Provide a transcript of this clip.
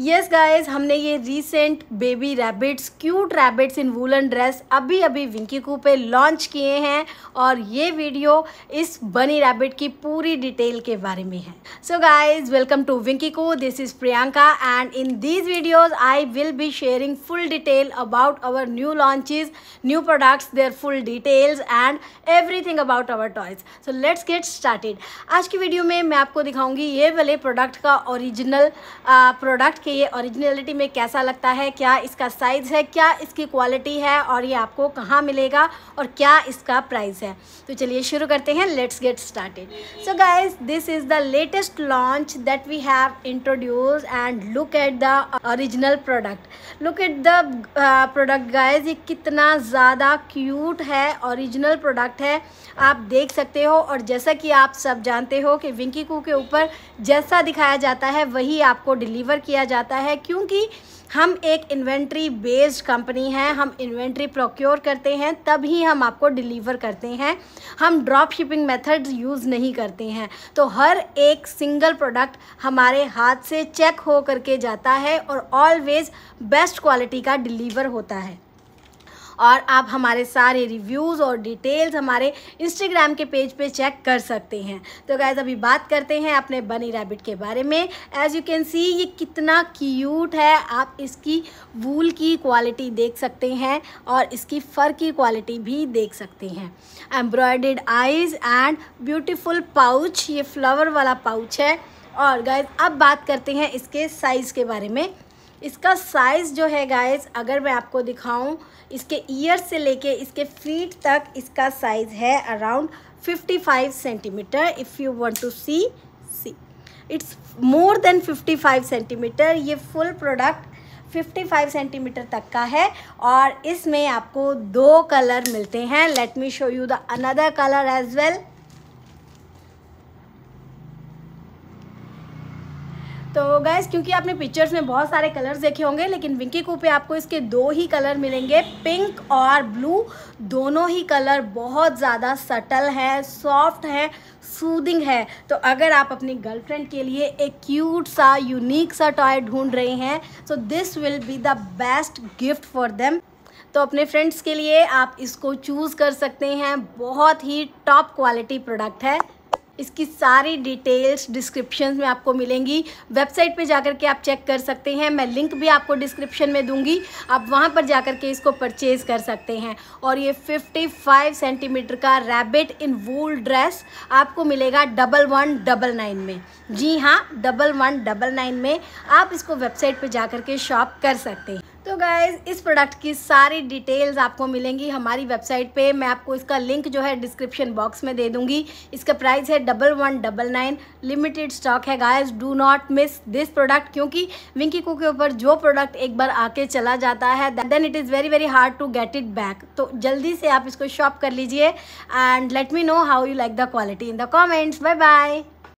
yes guys guys हमने ये recent baby rabbits cute rabbits in woollen dress अभी अभी विंकी कू पे लॉन्च किए हैं और ये वीडियो इस बनी रैबिट की पूरी डिटेल के बारे में है so guys welcome to Winky Koo this is Priyanka and in these videos I will be sharing full detail about our new launches new products their full details and thing about our toys so let's get started आज की video में मैं आपको दिखाऊंगी ये वाले product का original product uh, कि ये ओरिजिनलिटी में कैसा लगता है क्या इसका साइज़ है क्या इसकी क्वालिटी है और ये आपको कहाँ मिलेगा और क्या इसका प्राइस है तो चलिए शुरू करते हैं let's get started so guys this is the latest launch that we have introduce and look at the original product look at the product guys ये कितना ज़्यादा क्यूट है ओरिजिनल प्रोडक्ट है आप देख सकते हो और जैसा कि आप सब जानते हो कि विंकी कू के ऊपर जैसा दिखाया जाता है वही आपको डिलीवर किया जाता जाता है क्योंकि हम एक इन्वेंट्री बेस्ड कंपनी हैं हम इन्वेंट्री प्रोक्योर करते हैं तभी हम आपको डिलीवर करते हैं हम ड्रॉप शिपिंग मेथड यूज़ नहीं करते हैं तो हर एक सिंगल प्रोडक्ट हमारे हाथ से चेक हो करके जाता है और ऑलवेज़ बेस्ट क्वालिटी का डिलीवर होता है और आप हमारे सारे रिव्यूज़ और डिटेल्स हमारे इंस्टाग्राम के पेज पे चेक कर सकते हैं तो गैज़ अभी बात करते हैं अपने बनी रैबिट के बारे में एज़ यू कैन सी ये कितना क्यूट है आप इसकी वूल की क्वालिटी देख सकते हैं और इसकी फ़र की क्वालिटी भी देख सकते हैं embroidered eyes and beautiful pouch ये फ्लावर वाला पाउच है और गैज़ अब बात करते हैं इसके साइज़ के बारे में इसका साइज़ जो है गाइज अगर मैं आपको दिखाऊं इसके ईयर से लेके इसके फीट तक इसका साइज़ है around 55 centimetre if you want to see see it's more than 55 centimetre ये फुल प्रोडक्ट 55 सेंटीमीटर तक का है और इसमें आपको दो कलर मिलते हैं let me show you the another colour as well तो गैस क्योंकि आपने पिक्चर्स में बहुत सारे कलर्स देखे होंगे लेकिन विंकी कू पे आपको इसके दो ही कलर मिलेंगे पिंक और ब्लू दोनों ही कलर बहुत ज़्यादा सटल है सॉफ्ट है सूदिंग है तो अगर आप अपनी गर्लफ्रेंड के लिए एक क्यूट सा यूनिक सा टॉय ढूंढ रहे हैं so this will be the best gift for them तो अपने फ्रेंड्स के लिए आप इसको चूज़ कर सकते हैं बहुत ही टॉप क्वालिटी प्रोडक्ट है इसकी सारी डिटेल्स डिस्क्रिप्शन में आपको मिलेंगी वेबसाइट पे जाकर के आप चेक कर सकते हैं मैं लिंक भी आपको डिस्क्रिप्शन में दूंगी आप वहाँ पर जाकर के इसको परचेज़ कर सकते हैं और ये 55 सेंटीमीटर का रैबिट इन वूल ड्रेस आपको मिलेगा डबल वन डबल नाइन में जी हाँ डबल वन डबल नाइन में आप इसको वेबसाइट पर जा के शॉप कर सकते हैं गाइज इस प्रोडक्ट की सारी डिटेल्स आपको मिलेंगी हमारी वेबसाइट पे मैं आपको इसका लिंक जो है डिस्क्रिप्शन बॉक्स में दे दूंगी इसका प्राइस है double one double nine limited stock है guys do not miss this product क्योंकि विंकी को के ऊपर जो प्रोडक्ट एक बार आके चला जाता है then it is very very hard to get it back तो जल्दी से आप इसको शॉप कर लीजिए and let me know how you like the quality in the comments bye bye